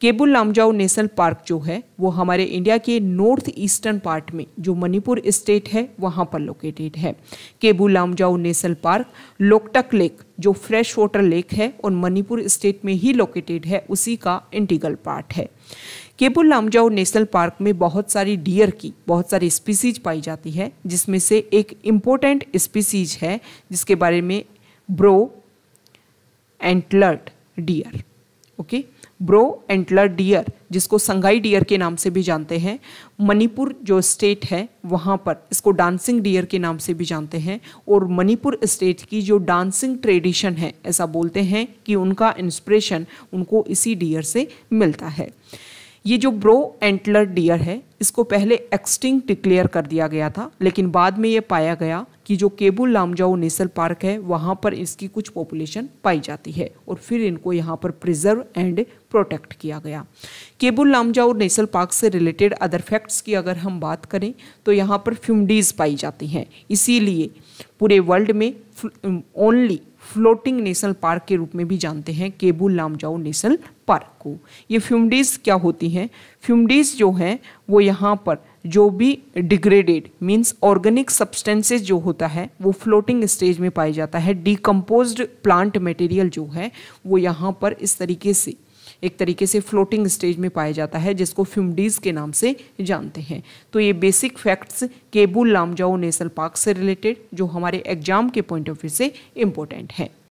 cable Lamjao national park जो है वो हमारे इंडिया के नॉर्थ ईस्टर्न पार्ट में जो मणिपुर स्टेट है वहाँ पर लोकेटेड है Keibul Lamjao national park Loktak lake जो फ्रेश वाटर लेक है और मणिपुर स्टेट में ही लोकेटेड है उसी का इंटीगल पार्ट है केबुल लामजाओ नेशनल पार्क में बहुत सारी डियर की बहुत सारी स्पीसीज पाई जाती है जिसमें से एक इम्पोर्टेंट स्पीसीज है जिसके बारे में brow antlered deer okay brow antler deer जिसको संघाई डियर के नाम से भी जानते हैं मणिपुर जो स्टेट है वहाँ पर इसको डांसिंग डियर के नाम से भी जानते हैं और मणिपुर स्टेट की जो डांसिंग ट्रेडिशन है ऐसा बोलते हैं कि उनका इंस्पिरेशन उनको इसी डियर से मिलता है ये जो ब्रो एंटलर डियर है इसको पहले एक्सटिंग डिक्लेयर कर दिया गया था लेकिन बाद में ये पाया गया कि जो केबुल लामजाओ नेशनल पार्क है वहाँ पर इसकी कुछ पॉपुलेशन पाई जाती है और फिर इनको यहाँ पर प्रिजर्व एंड प्रोटेक्ट किया गया केबुल लामजाओ नेशनल पार्क से रिलेटेड अदर फैक्ट्स की अगर हम बात करें तो यहाँ पर फ्यूमडीज पाई जाती हैं इसीलिए पूरे वर्ल्ड में ओनली फ्लोटिंग नेशनल पार्क के रूप में भी जानते हैं केबू लामजाओ नेशनल पार्क को ये फ्यूमडीज क्या होती हैं फ्यूमडीज जो हैं वो यहाँ पर जो भी डिग्रेडेड मीन्स ऑर्गेनिक सब्सटेंसेज जो होता है वो फ्लोटिंग स्टेज में पाया जाता है डिकम्पोज प्लांट मटेरियल जो है वो यहाँ पर इस तरीके से एक तरीके से फ्लोटिंग स्टेज में पाया जाता है जिसको फ्यूमडीज के नाम से जानते हैं तो ये basic facts Keibul Lamjao national park से रिलेटेड जो हमारे एग्जाम के पॉइंट ऑफ व्यू से इम्पोर्टेंट है